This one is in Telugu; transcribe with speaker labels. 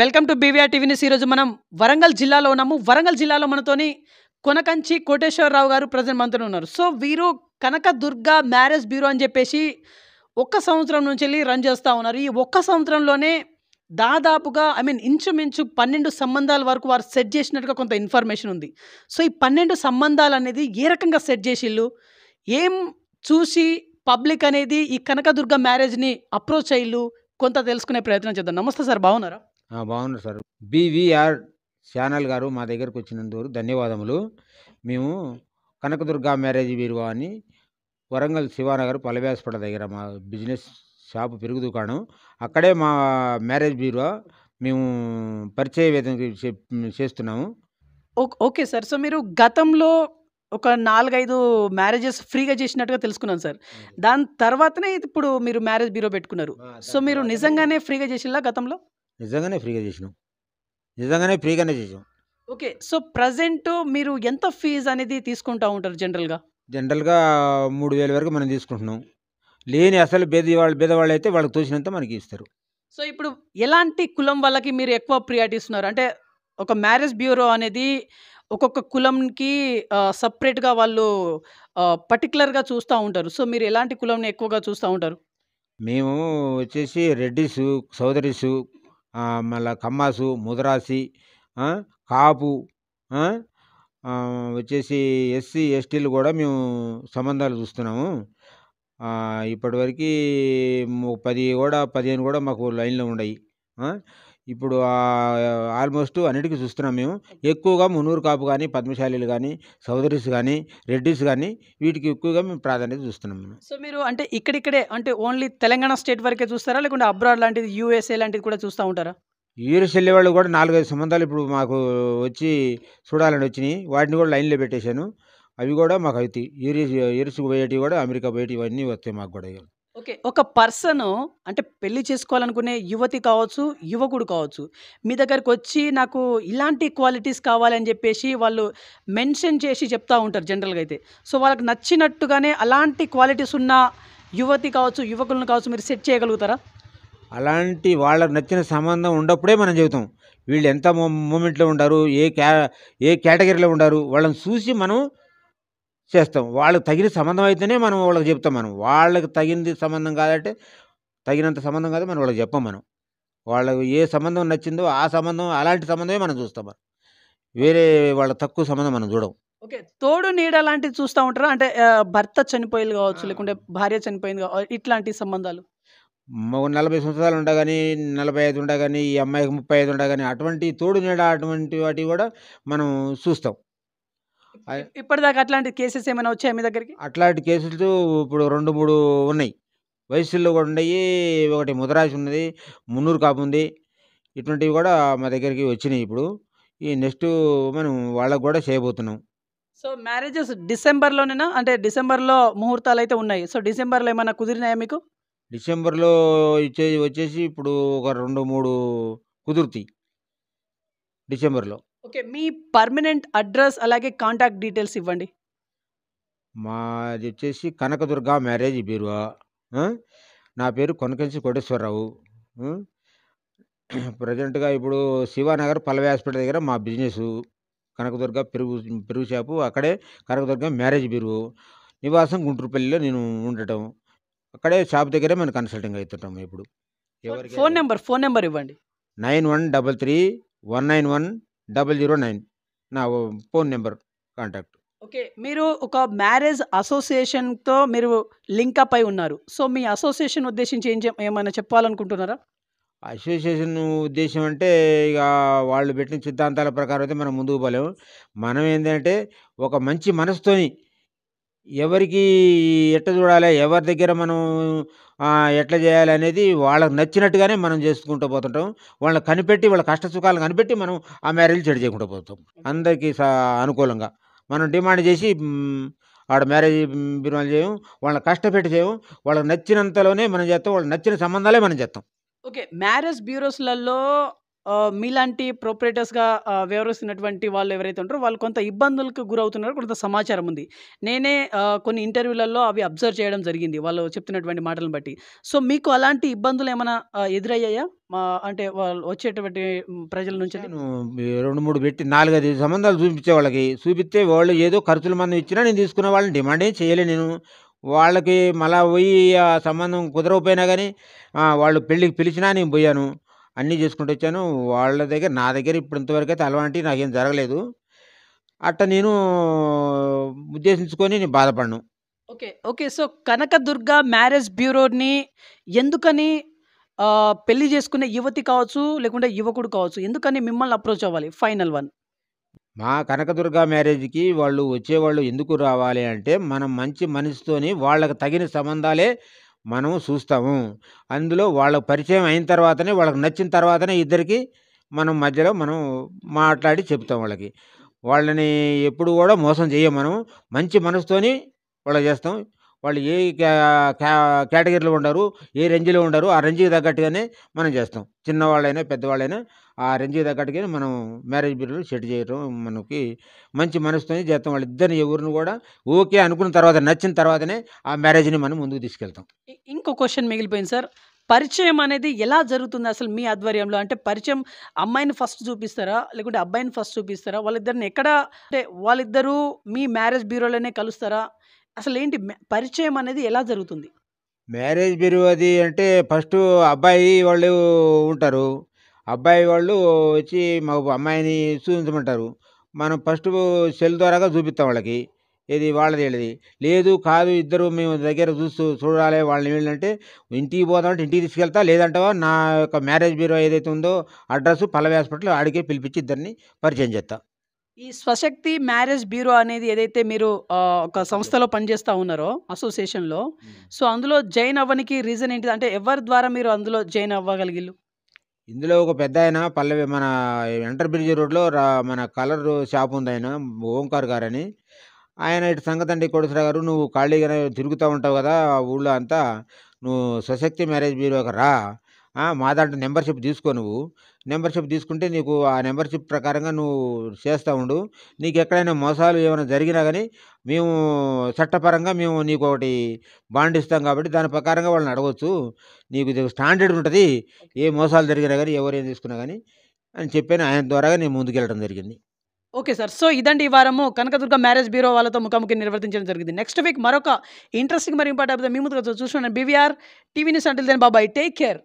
Speaker 1: Welcome to BVR TV news ఈరోజు మనం వరంగల్ జిల్లాలో ఉన్నాము వరంగల్ జిల్లాలో మనతోని కొనకంచి కోటేశ్వరరావు గారు ప్రజెంట్ మంత్రి ఉన్నారు సో వీరు కనకదుర్గ మ్యారేజ్ బ్యూరో అని చెప్పేసి ఒక్క సంవత్సరం నుంచి వెళ్ళి రన్ చేస్తూ ఉన్నారు ఈ ఒక్క సంవత్సరంలోనే దాదాపుగా ఐ మీన్ ఇంచుమించు పన్నెండు సంబంధాల వరకు వారు సెట్ చేసినట్టుగా కొంత ఇన్ఫర్మేషన్ ఉంది సో ఈ పన్నెండు సంబంధాలు అనేది ఏ రకంగా సెట్ చేసిళ్ళు ఏం చూసి పబ్లిక్ అనేది ఈ కనకదుర్గ మ్యారేజ్ని అప్రోచ్ అయ్యిళ్ళు కొంత తెలుసుకునే ప్రయత్నం చేద్దాం నమస్తే సార్ బాగున్నారా
Speaker 2: బాగున్నారు సార్ బీవీఆర్ ఛానల్ గారు మా దగ్గరకు వచ్చినందుకు ధన్యవాదములు మేము కనకదుర్గా మ్యారేజ్ బీరువా అని వరంగల్ శివానగర్ పలవ్యాసపడ దగ్గర మా బిజినెస్ షాప్ పెరుగు దుకాణం అక్కడే మా మ్యారేజ్ బీరువా మేము పరిచయ వేతన చేస్తున్నాము
Speaker 1: ఓకే సార్ సో మీరు గతంలో ఒక నాలుగైదు మ్యారేజెస్ ఫ్రీగా చేసినట్టుగా తెలుసుకున్నాను సార్ దాని తర్వాతనే ఇప్పుడు మీరు మ్యారేజ్ బ్యూరో పెట్టుకున్నారు సో మీరు నిజంగానే ఫ్రీగా చేసిలా గతంలో
Speaker 2: నిజంగానే ఫ్రీగా చేసినాం నిజంగానే ఫ్రీగానే చేసాం
Speaker 1: ఓకే సో ప్రజెంట్ మీరు ఎంత ఫీజు అనేది తీసుకుంటా ఉంటారు జనరల్గా
Speaker 2: జనరల్గా మూడు వేల వరకు మనం తీసుకుంటున్నాం లేని అసలు బేద వాళ్ళు బేదవాళ్ళు అయితే వాళ్ళకి తోచినంత మనకి ఇస్తారు
Speaker 1: సో ఇప్పుడు ఎలాంటి కులం వాళ్ళకి మీరు ఎక్కువ ప్రియారిటీ ఇస్తున్నారు అంటే ఒక మ్యారేజ్ బ్యూరో అనేది ఒక్కొక్క కులంకి సపరేట్గా వాళ్ళు పర్టికులర్గా చూస్తూ ఉంటారు సో మీరు ఎలాంటి కులంని ఎక్కువగా చూస్తూ ఉంటారు
Speaker 2: మేము వచ్చేసి రెడ్డిసు సోదరిస్ మళ్ళా కమ్మాసు ముదరాసి కాపు వచ్చేసి ఎస్సీ ఎస్టీలు కూడా మేము సంబంధాలు చూస్తున్నాము ఇప్పటివరకు పది కూడా పదిహేను కూడా మాకు లైన్లో ఉన్నాయి ఇప్పుడు ఆల్మోస్ట్ అన్నిటికీ చూస్తున్నాం మేము ఎక్కువగా మునూరు కాపు కానీ పద్మశాలీలు కానీ సౌదరీస్ కానీ రెడ్డిస్ కానీ వీటికి ఎక్కువగా మేము ప్రాధాన్యత చూస్తున్నాం మేము
Speaker 1: సో మీరు అంటే ఇక్కడిక్కడే అంటే ఓన్లీ తెలంగాణ స్టేట్ వరకే చూస్తారా లేకుంటే అబ్రాడ్ లాంటిది యూఎస్ఏ లాంటిది కూడా చూస్తూ ఉంటారా
Speaker 2: యూఎస్ వెళ్ళే వాళ్ళు కూడా నాలుగైదు సంబంధాలు ఇప్పుడు మాకు వచ్చి చూడాలని వచ్చినాయి వాటిని కూడా లైన్లో పెట్టేశాను అవి కూడా మాకు అవుతాయి యూరిస్ యూరిస్కి పోయేటివి కూడా అమెరికా పోయేటివి అన్నీ వస్తాయి మాకు కూడా
Speaker 1: ఓకే ఒక పర్సన్ అంటే పెళ్లి చేసుకోవాలనుకునే యువతి కావచ్చు, యువకుడు కావచ్చు. మీ దగ్గరకు వచ్చి నాకు ఇలాంటి క్వాలిటీస్ కావాలని చెప్పేసి వాళ్ళు మెన్షన్ చేసి చెప్తా ఉంటారు జనరల్‌గా అయితే. సో, వాళ్ళకి నచ్చినట్టుగానే అలాంటి క్వాలిటీస్ ఉన్న యువతి కావచ్చు, యువకులను కావచ్చు మీరు సెట్ చేయగలుగుతారా?
Speaker 2: అలాంటి వాళ్ళకు నచ్చిన సంబంధం ఉన్నప్పుడే మనం చెబుతాం. వీళ్ళు ఎంత మూమెంట్లో మొమెంట్‌లో ఉంటారు, ఏ క్యా ఏ కేటగిరీలో ఉంటారు, వాళ్ళని చూసి మనం చేస్తాం వాళ్ళకి తగిన సంబంధం అయితేనే మనం వాళ్ళకి చెప్తాం మనం వాళ్ళకి తగింది సంబంధం కాదంటే తగినంత సంబంధం కాదు మనం వాళ్ళకి చెప్పాం మనం వాళ్ళకు ఏ సంబంధం నచ్చిందో ఆ సంబంధం అలాంటి సంబంధమే మనం చూస్తాం మనం వేరే వాళ్ళ తక్కువ సంబంధం మనం చూడం
Speaker 1: ఓకే తోడు నీడ లాంటివి చూస్తూ ఉంటారా అంటే భర్త చనిపోయింది కావచ్చు లేకుంటే భార్య చనిపోయింది కావచ్చు ఇట్లాంటి సంబంధాలు
Speaker 2: నలభై సంవత్సరాలు ఉండగాని నలభై ఐదు ఉండగాని ఈ అమ్మాయికి ముప్పై ఐదు ఉండగాని అటువంటి తోడు నీడ అటువంటి వాటి కూడా మనం చూస్తాం
Speaker 1: ఇప్పటిదాకా అట్లాంటి కేసెస్ ఏమైనా వచ్చాయి మీ దగ్గరికి
Speaker 2: అట్లాంటి కేసులు ఇప్పుడు రెండు మూడు ఉన్నాయి వయసుల్లో కూడా ఉన్నాయి ఒకటి ముదరాజు ఉన్నది మున్నూరు కాపు ఉంది ఇటువంటివి కూడా మా దగ్గరికి వచ్చినాయి ఇప్పుడు ఈ నెక్స్ట్ మనం వాళ్ళకు కూడా చేయబోతున్నాం
Speaker 1: సో మ్యారేజెస్ డిసెంబర్లోనేనా అంటే డిసెంబర్లో ముహూర్తాలు అయితే ఉన్నాయి సో డిసెంబర్లో ఏమైనా కుదిరినాయా మీకు
Speaker 2: డిసెంబర్లో ఇచ్చేది వచ్చేసి ఇప్పుడు ఒక రెండు మూడు కుదురుతాయి డిసెంబర్లో
Speaker 1: ఓకే మీ పర్మనెంట్ అడ్రస్ అలాగే కాంటాక్ట్ డీటెయిల్స్ ఇవ్వండి
Speaker 2: మాది వచ్చేసి కనకదుర్గ మ్యారేజ్ బీరువా నా పేరు కొనకంచి కోటేశ్వరరావు ప్రజెంట్గా ఇప్పుడు శివానగర్ పల్లవి హాస్పిటల్ దగ్గర మా బిజినెస్ కనకదుర్గ పెరుగు పెరుగు షాపు అక్కడే కనకదుర్గ మ్యారేజ్ బీరువు నివాసం గుంటూరుపల్లిలో నేను ఉండటం అక్కడే షాప్ దగ్గరే మనం కన్సల్టింగ్ అవుతుంటాం ఇప్పుడు ఫోన్ నెంబర్ ఫోన్ నెంబర్ ఇవ్వండి nine one double three one nine one double zero nine నా ఫోన్ నెంబర్ కాంటాక్ట్
Speaker 1: ఓకే మీరు ఒక మ్యారేజ్ అసోసియేషన్తో మీరు లింక్అప్ అయి ఉన్నారు సో మీ అసోసియేషన్ ఉద్దేశించి ఏం ఏమైనా చెప్పాలనుకుంటున్నారా
Speaker 2: అసోసియేషన్ ఉద్దేశం అంటే ఇక వాళ్ళు పెట్టిన సిద్ధాంతాల ప్రకారం అయితే మనం ముందుకు పోలేము మనం ఏంటంటే ఒక మంచి మనసుతోని ఎవరికి ఎట్ట చూడాలి ఎవరి దగ్గర మనం ఎట్లా చేయాలి అనేది వాళ్ళకి నచ్చినట్టుగానే మనం చేసుకుంటూ పోతుంటాం వాళ్ళని కనిపెట్టి వాళ్ళ కష్ట సుఖాలను కనిపెట్టి మనం ఆ మ్యారేజ్ చెడు చేయకుండా పోతాం అందరికీ అనుకూలంగా మనం డిమాండ్ చేసి ఆడ మ్యారేజ్ బిర్మాలు చేయం వాళ్ళని కష్టపెట్టి చేయం వాళ్ళకి నచ్చినంతలోనే మనం చేస్తాం వాళ్ళకి నచ్చిన సంబంధాలే మనం చేస్తాం
Speaker 1: ఓకే మ్యారేజ్ బ్యూరోస్లలో మీలాంటి ప్రొపరేటర్స్గా వ్యవహరిస్తున్నటువంటి వాళ్ళు ఎవరైతే ఉంటారో వాళ్ళు కొంత ఇబ్బందులకు గురవుతున్నారో కొంత సమాచారం ఉంది నేనే కొన్ని ఇంటర్వ్యూలలో అవి
Speaker 2: అబ్జర్వ్ చేయడం జరిగింది
Speaker 1: వాళ్ళు చెప్తున్నటువంటి మాటలను బట్టి సో మీకు అలాంటి ఇబ్బందులు ఏమైనా ఎదురయ్యాయా మా అంటే వాళ్ళు వచ్చేటువంటి ప్రజల నుంచి
Speaker 2: రెండు మూడు పెట్టి నాలుగైదు సంబంధాలు చూపించే వాళ్ళకి చూపిస్తే వాళ్ళు ఏదో ఖర్చులు మనం ఇచ్చినా నేను తీసుకున్న వాళ్ళని డిమాండ్ ఏం చేయలే నేను వాళ్ళకి మళ్ళా పోయి ఆ సంబంధం కుదరకపోయినా కానీ వాళ్ళు పెళ్ళికి పిలిచినా నేను పోయాను అన్నీ చేసుకుంటూ వచ్చాను వాళ్ళ దగ్గర నా దగ్గర ఇప్పుడు ఇంతవరకు అయితే అలాంటివి నాకేం జరగలేదు అట్ట నేను ఉద్దేశించుకొని నేను బాధపడను
Speaker 1: okay okay so Kanakadurga marriage బ్యూరోని ఎందుకని పెళ్లి చేసుకునే యువతి కావచ్చు లేకుంటే యువకుడు కావచ్చు ఎందుకని మిమ్మల్ని అప్రోచ్ అవ్వాలి ఫైనల్ వన్
Speaker 2: మా కనకదుర్గ మ్యారేజ్కి వాళ్ళు వచ్చేవాళ్ళు ఎందుకు రావాలి అంటే మనం మంచి మనసుతోని వాళ్ళకి తగిన సంబంధాలే మనము చూస్తాము అందులో వాళ్ళ పరిచయం అయిన తర్వాతనే వాళ్ళకి నచ్చిన తర్వాతనే ఇద్దరికి మనం మధ్యలో మనం మాట్లాడి చెప్తాం వాళ్ళకి వాళ్ళని ఎప్పుడు కూడా మోసం చేయం మనం మంచి మనసుతోని వాళ్ళ చేస్తాం వాళ్ళు ఏ కేటగిరీలో ఉండరు ఏ రేంజ్లో ఉండరు ఆ రేంజ్కి తగ్గట్టుగానే మనం చేస్తాం చిన్నవాళ్ళైనా పెద్దవాళ్ళైనా ఆ రేంజ్కి తగ్గట్టుగానే మనం మ్యారేజ్ బిల్లు సెట్ చేయడం మనకి మంచి మనసుతో చేస్తాం ఇద్దరిని ఎవరిని కూడా ఓకే అనుకున్న తర్వాత నచ్చిన తర్వాతనే ఆ మ్యారేజ్ని మనం ముందుకు తీసుకెళ్తాం
Speaker 1: ఇంకో క్వశ్చన్ మిగిలిపోయింది సార్ పరిచయం అనేది ఎలా జరుగుతుంది అసలు మీ ఆధ్వర్యంలో అంటే పరిచయం అమ్మాయిని ఫస్ట్ చూపిస్తారా లేకుంటే అబ్బాయిని ఫస్ట్ చూపిస్తారా వాళ్ళిద్దరిని ఎక్కడ అంటే వాళ్ళిద్దరూ మీ మ్యారేజ్ బ్యూరోలోనే కలుస్తారా అసలు ఏంటి పరిచయం అనేది ఎలా జరుగుతుంది
Speaker 2: మ్యారేజ్ బిరువు అది అంటే ఫస్ట్ అబ్బాయి వాళ్ళు ఉంటారు అబ్బాయి వాళ్ళు వచ్చి మా అమ్మాయిని చూపించమంటారు మనం ఫస్ట్ సెల్ ద్వారాగా చూపిస్తాం వాళ్ళకి ఇది వాళ్ళది వెళ్ళది లేదు కాదు ఇద్దరు మేము దగ్గర చూస్తూ చూడాలి వాళ్ళని వెళ్ళినంటే ఇంటికి పోదామంటే ఇంటికి తీసుకెళ్తా లేదంటావా నా యొక్క మ్యారేజ్ బ్యూరో ఏదైతే ఉందో అడ్రస్ పల్లవి హాస్పిటల్ ఆడికే పిలిపించి ఇద్దరిని పరిచయం చేస్తా
Speaker 1: ఈ స్వశక్తి మ్యారేజ్ బ్యూరో అనేది ఏదైతే మీరు ఒక సంస్థలో పనిచేస్తూ ఉన్నారో అసోసియేషన్లో సో అందులో జాయిన్ అవ్వడానికి రీజన్ ఏంటి అంటే ఎవరి ద్వారా మీరు అందులో జాయిన్ అవ్వగలిగిల్లు
Speaker 2: ఇందులో ఒక పెద్ద ఆయన పల్లవి మన ఎంటర్ బ్రిడ్జ్ రోడ్లో మన కలర్ షాప్ ఉంది ఆయన ఓంకార్ గారు అని ఆయన ఇటు సంగతి అండి కోటేశ్వర గారు నువ్వు ఖాళీగానే తిరుగుతూ ఉంటావు కదా ఊళ్ళో అంతా నువ్వు స్వశక్తి మ్యారేజ్ బ్యూరోకి రా మా దాంట్లో మెంబర్‌షిప్ తీసుకో నువ్వు. మెంబర్‌షిప్ తీసుకుంటే నీకు ఆ మెంబర్‌షిప్ ప్రకారంగా నువ్వు చేస్తా ఉండు. నీకు ఎక్కడైనా మోసాలు ఏమైనా జరిగినా కానీ మేము చట్టపరంగా మేము నీకు ఒకటి బాండ్ ఇస్తాం కాబట్టి, దాని ప్రకారంగా వాళ్ళని అడగవచ్చు నీకు ఇది స్టాండర్డ్ ఉంటుంది ఏ మోసాలు జరిగినా కానీ ఎవరు ఏం తీసుకున్నా కానీ అని చెప్పాను. ఆయన ద్వారా నేను ముందుకెళ్ళడం జరిగింది.
Speaker 1: Okay sir. సో, ఇదండి ఈ వారము కనకదుర్గ మ్యారేజ్ బ్యూరో వాళ్ళతో ముఖాముఖి నిర్వర్తించడం జరిగింది. నెక్స్ట్ వీక్ మరొక ఇంట్రెస్టింగ్ మరి ఇంపార్టెంట్ మీ ముందుకు చూస్తున్నాను. బీవీఆర్ టీవీ న్యూస్ అంటే దెన్ బాబాయ్ టేక్ కేర్.